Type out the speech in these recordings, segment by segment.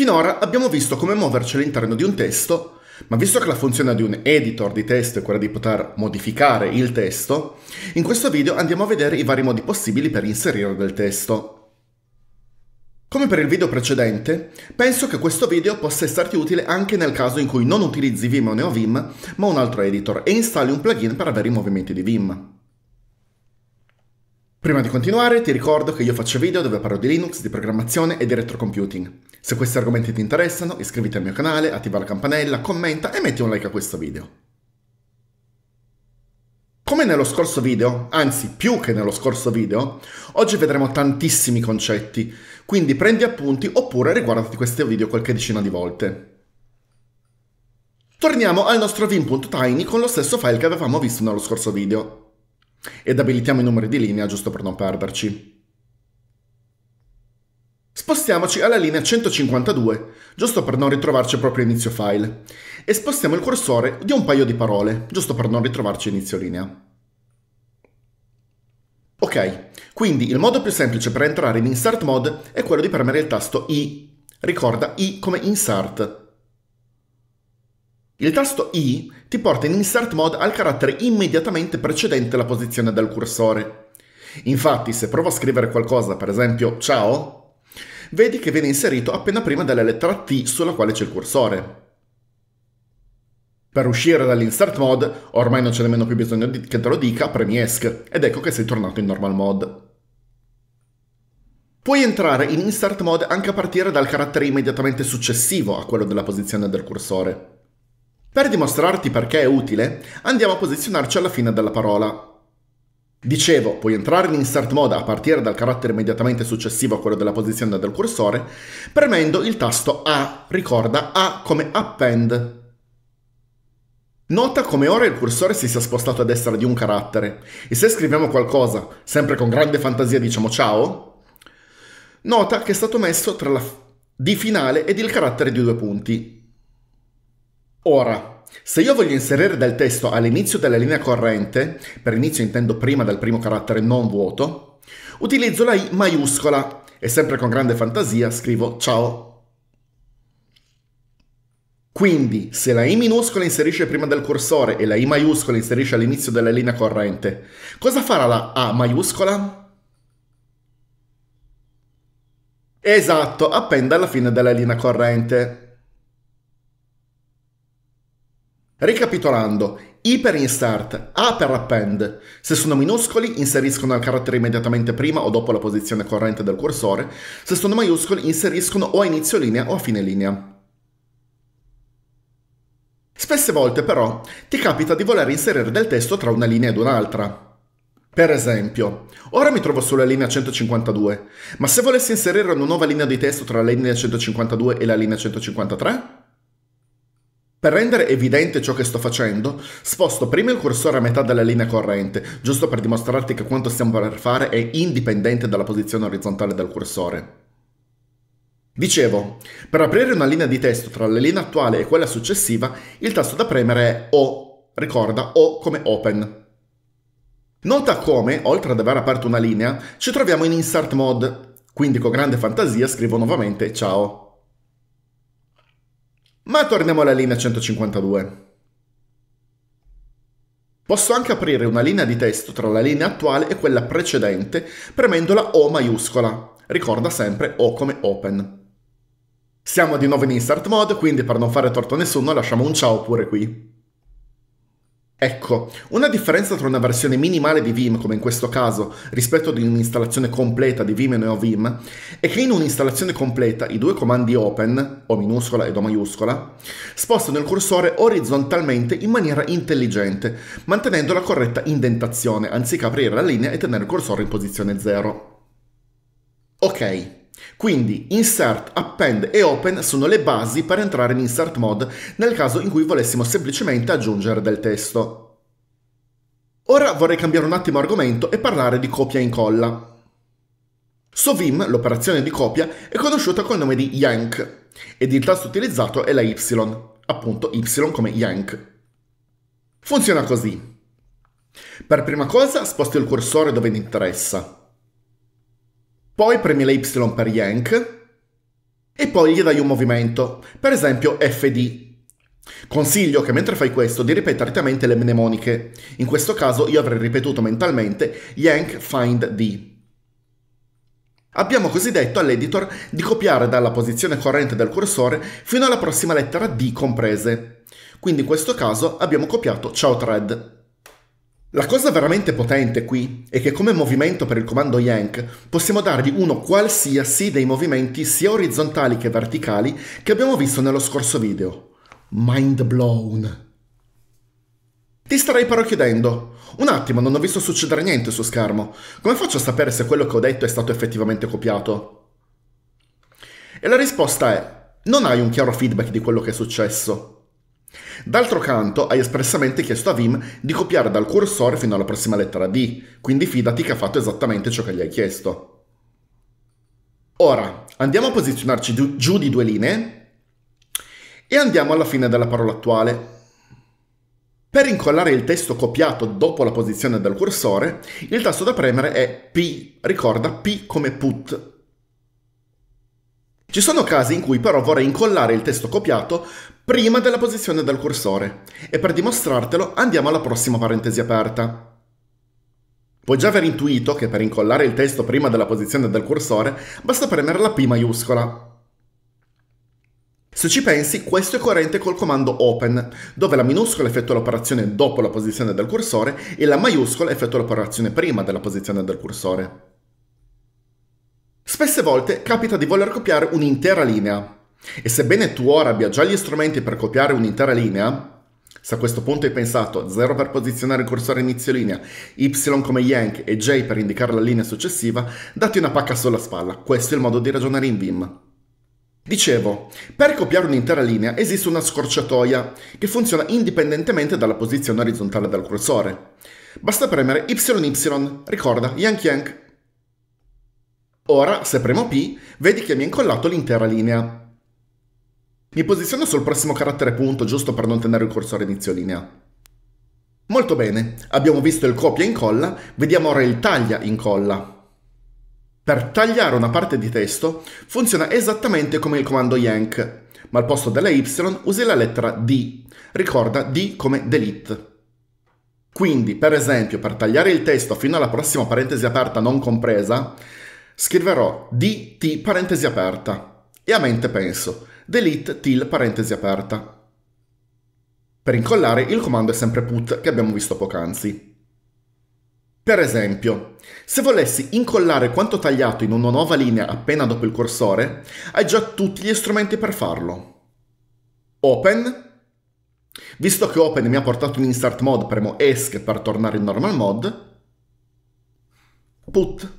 Finora abbiamo visto come muoverci all'interno di un testo, ma visto che la funzione di un editor di testo è quella di poter modificare il testo, in questo video andiamo a vedere i vari modi possibili per inserire del testo. Come per il video precedente, penso che questo video possa esserti utile anche nel caso in cui non utilizzi Vim o NeoVim, ma un altro editor e installi un plugin per avere i movimenti di Vim. Prima di continuare ti ricordo che io faccio video dove parlo di Linux, di programmazione e di retrocomputing. Se questi argomenti ti interessano iscriviti al mio canale, attiva la campanella, commenta e metti un like a questo video. Come nello scorso video, anzi più che nello scorso video, oggi vedremo tantissimi concetti, quindi prendi appunti oppure riguardati questo video qualche decina di volte. Torniamo al nostro vim.tiny con lo stesso file che avevamo visto nello scorso video. Ed abilitiamo i numeri di linea giusto per non perderci. Spostiamoci alla linea 152, giusto per non ritrovarci proprio inizio file, e spostiamo il cursore di un paio di parole, giusto per non ritrovarci inizio linea. Ok, quindi il modo più semplice per entrare in Insert Mode è quello di premere il tasto I. Ricorda I come Insert. Il tasto I ti porta in Insert Mode al carattere immediatamente precedente la posizione del cursore. Infatti, se provo a scrivere qualcosa, per esempio ciao, vedi che viene inserito appena prima della lettera T sulla quale c'è il cursore. Per uscire dall'insert mode, ormai non c'è nemmeno più bisogno che te lo dica, premi ESC, ed ecco che sei tornato in normal mode. Puoi entrare in insert mode anche a partire dal carattere immediatamente successivo a quello della posizione del cursore. Per dimostrarti perché è utile, andiamo a posizionarci alla fine della parola. Dicevo, puoi entrare in Insert Mode a partire dal carattere immediatamente successivo a quello della posizione del cursore, premendo il tasto A, ricorda A come Append. Nota come ora il cursore si sia spostato a destra di un carattere, e se scriviamo qualcosa, sempre con grande fantasia diciamo ciao, nota che è stato messo tra la D finale ed il carattere di due punti, Ora, se io voglio inserire del testo all'inizio della linea corrente, per inizio intendo prima del primo carattere non vuoto, utilizzo la I maiuscola e sempre con grande fantasia scrivo ciao. Quindi, se la I minuscola inserisce prima del cursore e la I maiuscola inserisce all'inizio della linea corrente, cosa farà la A maiuscola? Esatto, appenda alla fine della linea corrente. Ricapitolando, I per Instart, A per Append. Se sono minuscoli, inseriscono il carattere immediatamente prima o dopo la posizione corrente del cursore, se sono maiuscoli, inseriscono o a inizio linea o a fine linea. Spesse volte però ti capita di voler inserire del testo tra una linea ed un'altra. Per esempio, ora mi trovo sulla linea 152, ma se volessi inserire una nuova linea di testo tra la linea 152 e la linea 153? Per rendere evidente ciò che sto facendo, sposto prima il cursore a metà della linea corrente, giusto per dimostrarti che quanto stiamo per fare è indipendente dalla posizione orizzontale del cursore. Dicevo, per aprire una linea di testo tra la linea attuale e quella successiva, il tasto da premere è O, ricorda O come Open. Nota come, oltre ad aver aperto una linea, ci troviamo in Insert Mode, quindi con grande fantasia scrivo nuovamente Ciao. Ma torniamo alla linea 152. Posso anche aprire una linea di testo tra la linea attuale e quella precedente premendola O maiuscola. Ricorda sempre O come open. Siamo di nuovo in insert mode, quindi per non fare torto a nessuno lasciamo un ciao pure qui. Ecco, una differenza tra una versione minimale di Vim, come in questo caso, rispetto ad un'installazione completa di Vim e NeoVim, è che in un'installazione completa i due comandi open, o minuscola ed o maiuscola, spostano il cursore orizzontalmente in maniera intelligente, mantenendo la corretta indentazione, anziché aprire la linea e tenere il cursore in posizione 0. Ok, quindi insert, append e open sono le basi per entrare in insert mode nel caso in cui volessimo semplicemente aggiungere del testo. Ora vorrei cambiare un attimo argomento e parlare di copia e incolla. Sovim, l'operazione di copia, è conosciuta col nome di yank ed il tasto utilizzato è la y, appunto y come yank. Funziona così. Per prima cosa sposti il cursore dove ti interessa poi premi la Y per yank e poi gli dai un movimento, per esempio FD. Consiglio che mentre fai questo di ripetere a le mnemoniche. In questo caso io avrei ripetuto mentalmente yank find D. Abbiamo così detto all'editor di copiare dalla posizione corrente del cursore fino alla prossima lettera D comprese. Quindi in questo caso abbiamo copiato ciao thread. La cosa veramente potente qui è che come movimento per il comando Yank possiamo dargli uno qualsiasi dei movimenti sia orizzontali che verticali che abbiamo visto nello scorso video. Mind blown! Ti starei però chiedendo, un attimo, non ho visto succedere niente su schermo, come faccio a sapere se quello che ho detto è stato effettivamente copiato? E la risposta è, non hai un chiaro feedback di quello che è successo. D'altro canto, hai espressamente chiesto a Vim di copiare dal cursore fino alla prossima lettera D, quindi fidati che ha fatto esattamente ciò che gli hai chiesto. Ora, andiamo a posizionarci giù di due linee e andiamo alla fine della parola attuale. Per incollare il testo copiato dopo la posizione del cursore, il tasto da premere è P, ricorda P come put, ci sono casi in cui però vorrei incollare il testo copiato prima della posizione del cursore e per dimostrartelo andiamo alla prossima parentesi aperta. Puoi già aver intuito che per incollare il testo prima della posizione del cursore basta premere la P maiuscola. Se ci pensi, questo è coerente col comando open, dove la minuscola effettua l'operazione dopo la posizione del cursore e la maiuscola effettua l'operazione prima della posizione del cursore. Spesse volte capita di voler copiare un'intera linea. E sebbene tu ora abbia già gli strumenti per copiare un'intera linea, se a questo punto hai pensato 0 per posizionare il cursore inizio linea, Y come Yank e J per indicare la linea successiva, dati una pacca sulla spalla. Questo è il modo di ragionare in Vim. Dicevo, per copiare un'intera linea esiste una scorciatoia che funziona indipendentemente dalla posizione orizzontale del cursore. Basta premere YY, ricorda, Yank Yank, Ora, se premo P, vedi che mi ha incollato l'intera linea. Mi posiziono sul prossimo carattere punto, giusto per non tenere il cursore inizio linea. Molto bene, abbiamo visto il copia e incolla, vediamo ora il taglia incolla. Per tagliare una parte di testo funziona esattamente come il comando yank, ma al posto della y usi la lettera D. Ricorda D come delete. Quindi, per esempio, per tagliare il testo fino alla prossima parentesi aperta non compresa, Scriverò DT parentesi aperta e a mente penso delete til parentesi aperta. Per incollare il comando è sempre put che abbiamo visto poc'anzi. Per esempio, se volessi incollare quanto tagliato in una nuova linea appena dopo il cursore, hai già tutti gli strumenti per farlo. Open. Visto che Open mi ha portato in Insert Mode, premo ESC per tornare in Normal Mode. Put.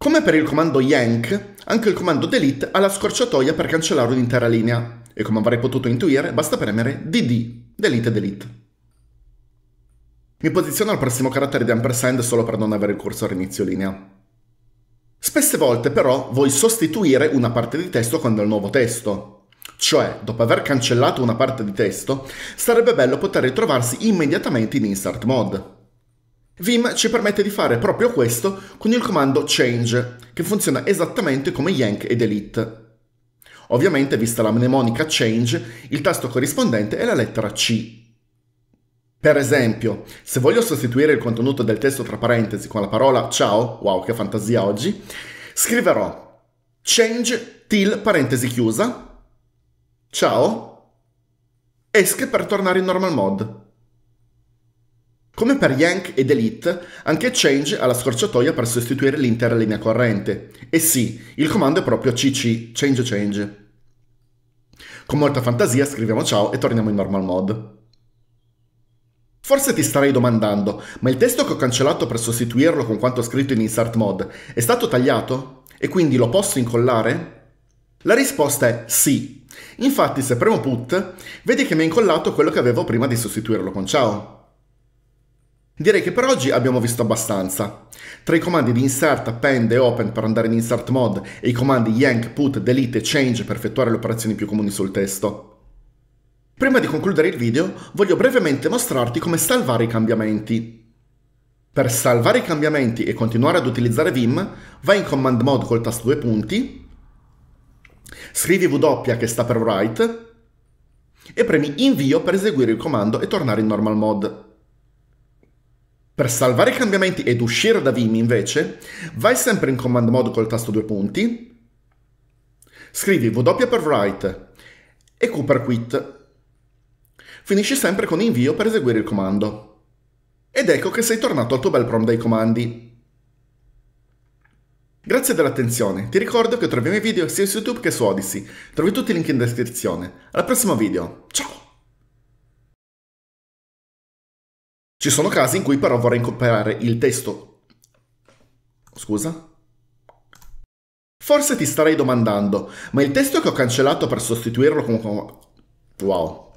Come per il comando yank, anche il comando delete ha la scorciatoia per cancellare un'intera linea, e come avrei potuto intuire basta premere dd, delete delete. Mi posiziono al prossimo carattere di ampersand solo per non avere il cursore inizio linea. Spesse volte però vuoi sostituire una parte di testo con del nuovo testo. Cioè, dopo aver cancellato una parte di testo, sarebbe bello poter ritrovarsi immediatamente in insert mode. Vim ci permette di fare proprio questo con il comando change, che funziona esattamente come yank ed delete. Ovviamente, vista la mnemonica change, il tasto corrispondente è la lettera C. Per esempio, se voglio sostituire il contenuto del testo tra parentesi con la parola ciao, wow che fantasia oggi, scriverò change till parentesi chiusa, ciao, esche per tornare in normal mode. Come per Yank ed Elite, anche Change ha la scorciatoia per sostituire l'intera linea corrente. E sì, il comando è proprio CC, Change Change. Con molta fantasia scriviamo ciao e torniamo in normal mode. Forse ti starei domandando, ma il testo che ho cancellato per sostituirlo con quanto scritto in insert mode è stato tagliato? E quindi lo posso incollare? La risposta è sì. Infatti se premo put, vedi che mi ha incollato quello che avevo prima di sostituirlo con ciao. Direi che per oggi abbiamo visto abbastanza. Tra i comandi di insert, append e open per andare in insert mode e i comandi yank, put, delete e change per effettuare le operazioni più comuni sul testo. Prima di concludere il video, voglio brevemente mostrarti come salvare i cambiamenti. Per salvare i cambiamenti e continuare ad utilizzare Vim, vai in command mode col tasto due punti, scrivi W che sta per write, e premi invio per eseguire il comando e tornare in normal mode. Per salvare i cambiamenti ed uscire da Vim invece, vai sempre in command mode col tasto due punti, scrivi W per write e Q per quit. Finisci sempre con invio per eseguire il comando. Ed ecco che sei tornato al tuo bel prom dei comandi. Grazie dell'attenzione, ti ricordo che trovi i miei video sia su YouTube che su Odyssey, trovi tutti i link in descrizione. Al prossimo video, ciao! Ci sono casi in cui però vorrei incopiare il testo. Scusa? Forse ti starei domandando, ma il testo che ho cancellato per sostituirlo con... Wow.